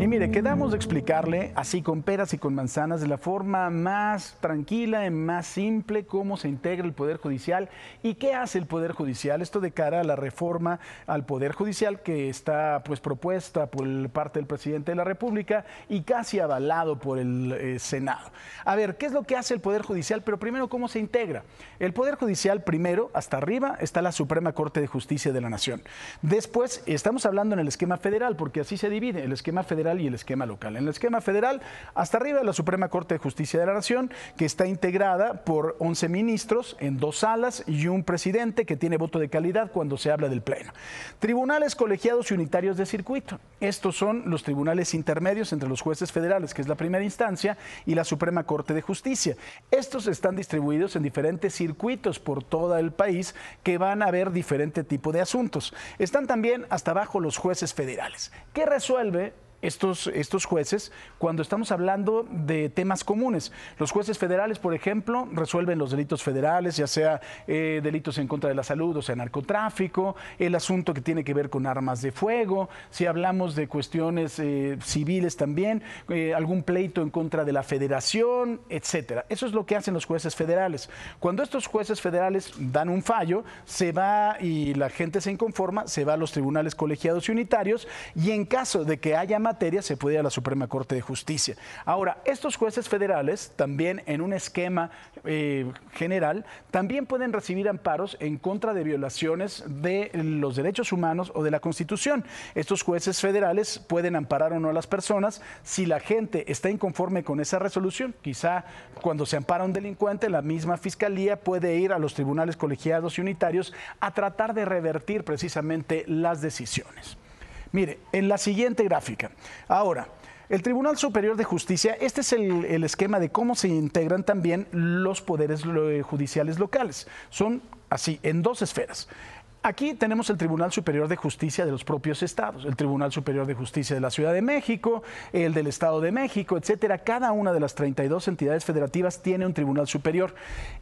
Y mire, quedamos de explicarle así con peras y con manzanas de la forma más tranquila y más simple cómo se integra el Poder Judicial y qué hace el Poder Judicial. Esto de cara a la reforma al Poder Judicial que está pues propuesta por parte del presidente de la República y casi avalado por el eh, Senado. A ver, ¿qué es lo que hace el Poder Judicial? Pero primero, ¿cómo se integra? El Poder Judicial, primero, hasta arriba, está la Suprema Corte de Justicia de la Nación. Después, estamos hablando en el esquema federal, porque así se divide, el esquema federal y el esquema local. En el esquema federal, hasta arriba la Suprema Corte de Justicia de la Nación, que está integrada por 11 ministros en dos salas y un presidente que tiene voto de calidad cuando se habla del Pleno. Tribunales colegiados y unitarios de circuito. Estos son los tribunales intermedios entre los jueces federales, que es la primera instancia, y la Suprema Corte de Justicia. Estos están distribuidos en diferentes circuitos por todo el país que van a ver diferente tipo de asuntos. Están también hasta abajo los jueces federales. ¿Qué resuelve estos, estos jueces cuando estamos hablando de temas comunes. Los jueces federales, por ejemplo, resuelven los delitos federales, ya sea eh, delitos en contra de la salud, o sea, narcotráfico, el asunto que tiene que ver con armas de fuego, si hablamos de cuestiones eh, civiles también, eh, algún pleito en contra de la federación, etcétera. Eso es lo que hacen los jueces federales. Cuando estos jueces federales dan un fallo, se va y la gente se inconforma, se va a los tribunales colegiados y unitarios y en caso de que haya materia se puede a la Suprema Corte de Justicia. Ahora, estos jueces federales también en un esquema eh, general, también pueden recibir amparos en contra de violaciones de los derechos humanos o de la Constitución. Estos jueces federales pueden amparar o no a las personas si la gente está inconforme con esa resolución. Quizá cuando se ampara un delincuente, la misma fiscalía puede ir a los tribunales colegiados y unitarios a tratar de revertir precisamente las decisiones. Mire, en la siguiente gráfica. Ahora, el Tribunal Superior de Justicia, este es el, esquema de cómo se integran también los poderes eh, judiciales locales. Son así, en dos esferas. Aquí tenemos el Tribunal Superior de Justicia de los propios estados, el Tribunal Superior de Justicia de la Ciudad de México, el del Estado de México, etcétera. Cada una de las 32 entidades federativas tiene un Tribunal Superior.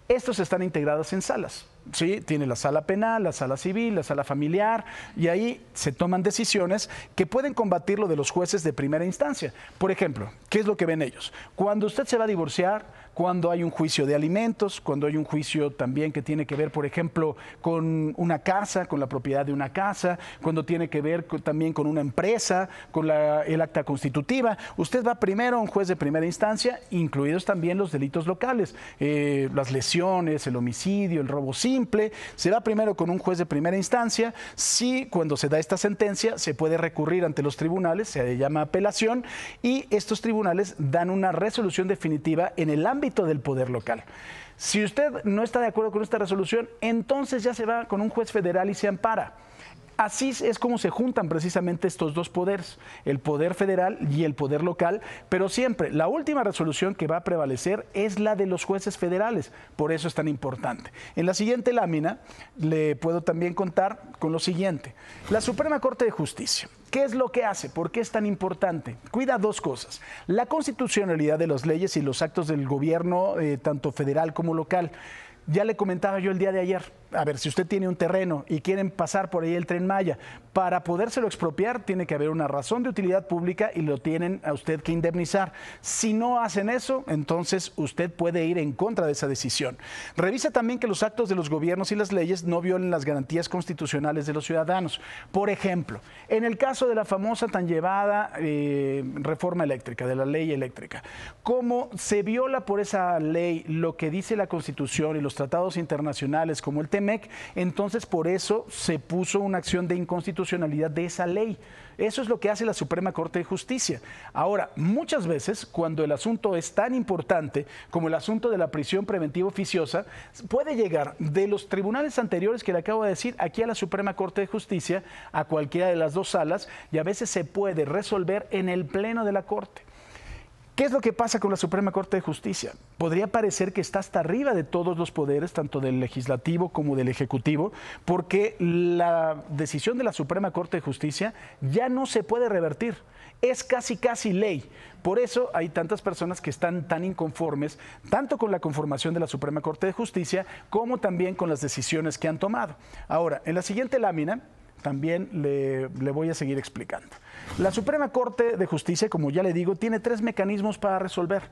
Estos están integrados en salas. ¿sí? Tiene la sala penal, la sala civil, la sala familiar, y ahí se toman decisiones que pueden combatir lo de los jueces de primera instancia. Por ejemplo, ¿qué es lo que ven ellos? Cuando usted se va a divorciar, cuando hay un juicio de alimentos, cuando hay un juicio también que tiene que ver, por ejemplo, con una casa, con la propiedad de una casa, cuando tiene que ver también con una empresa, con el acta constitutiva. Usted va primero a un juez de primera instancia, incluidos también los delitos locales, eh, las lesiones, el homicidio, el robo civil simple, va primero con un juez de primera instancia. Si cuando se da esta sentencia se puede recurrir ante los tribunales, se llama apelación, y estos tribunales dan una resolución definitiva en el ámbito del poder local. Si usted no está de acuerdo con esta resolución, entonces ya se va con un juez federal y se ampara. Así es como se juntan precisamente estos dos poderes, el poder federal y el poder local, pero siempre la última resolución que va a prevalecer es la de los jueces federales, por eso es tan importante. En la siguiente lámina le puedo también contar con lo siguiente, la Suprema Corte de Justicia. ¿Qué es lo que hace? ¿Por qué es tan importante? Cuida dos cosas. La constitucionalidad de las leyes y los actos del gobierno, eh, tanto federal como local. Ya le comentaba yo el día de ayer, a ver, si usted tiene un terreno y quieren pasar por ahí el tren Maya, para podérselo expropiar tiene que haber una razón de utilidad pública y lo tienen a usted que indemnizar. Si no hacen eso, entonces usted puede ir en contra de esa decisión. Revisa también que los actos de los gobiernos y las leyes no violen las garantías constitucionales de los ciudadanos. Por ejemplo, en el caso de la famosa tan llevada eh, reforma eléctrica, de la ley eléctrica, ¿cómo se viola por esa ley lo que dice la Constitución y los tratados internacionales como el este entonces, por eso se puso una acción de inconstitucionalidad de esa ley. Eso es lo que hace la Suprema Corte de Justicia. Ahora, muchas veces, cuando el asunto es tan importante como el asunto de la prisión preventiva oficiosa, puede llegar de los tribunales anteriores que le acabo de decir aquí a la Suprema Corte de Justicia, a cualquiera de las dos salas, y a veces se puede resolver en el Pleno de la Corte. ¿Qué es lo que pasa con la Suprema Corte de Justicia? Podría parecer que está hasta arriba de todos los poderes, tanto del legislativo como del ejecutivo, porque la decisión de la Suprema Corte de Justicia ya no se puede revertir. Es casi, casi ley. Por eso hay tantas personas que están tan inconformes, tanto con la conformación de la Suprema Corte de Justicia como también con las decisiones que han tomado. Ahora, en la siguiente lámina también le, le voy a seguir explicando. La Suprema Corte de Justicia, como ya le digo, tiene tres mecanismos para resolver.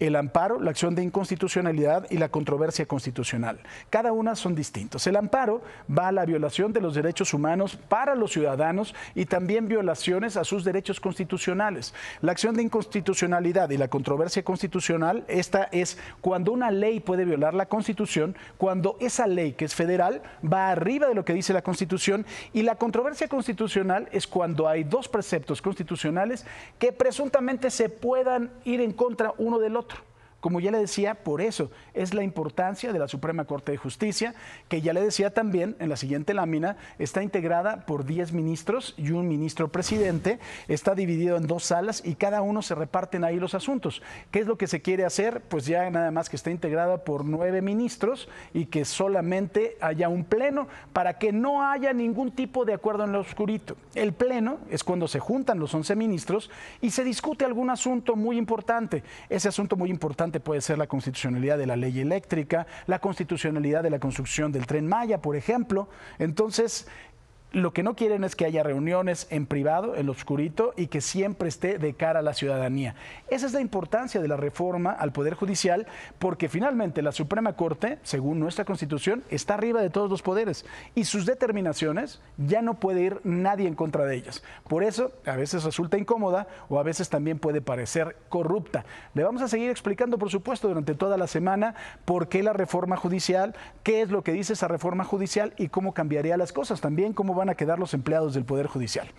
El amparo, la acción de inconstitucionalidad y la controversia constitucional. Cada una son distintos. El amparo va a la violación de los derechos humanos para los ciudadanos y también violaciones a sus derechos constitucionales. La acción de inconstitucionalidad y la controversia constitucional, esta es cuando una ley puede violar la Constitución, cuando esa ley que es federal va arriba de lo que dice la Constitución y la controversia constitucional es cuando hay dos presentes conceptos constitucionales que presuntamente se puedan ir en contra uno del otro. Como ya le decía, por eso es la importancia de la Suprema Corte de Justicia, que ya le decía también en la siguiente lámina, está integrada por 10 ministros y un ministro presidente, está dividido en dos salas y cada uno se reparten ahí los asuntos. ¿Qué es lo que se quiere hacer? Pues ya nada más que está integrada por nueve ministros y que solamente haya un pleno para que no haya ningún tipo de acuerdo en lo oscurito. El pleno es cuando se juntan los 11 ministros y se discute algún asunto muy importante. Ese asunto muy importante puede ser la constitucionalidad de la ley eléctrica, la constitucionalidad de la construcción del tren Maya, por ejemplo. Entonces, lo que no quieren es que haya reuniones en privado, en lo oscurito, y que siempre esté de cara a la ciudadanía. Esa es la importancia de la reforma al Poder Judicial, porque finalmente la Suprema Corte, según nuestra Constitución, está arriba de todos los poderes y sus determinaciones ya no puede ir nadie en contra de ellas. Por eso, a veces resulta incómoda o a veces también puede parecer corrupta. Le vamos a seguir explicando, por supuesto, durante toda la semana por qué la reforma judicial, qué es lo que dice esa reforma judicial y cómo cambiaría las cosas. También cómo van a quedar los empleados del Poder Judicial.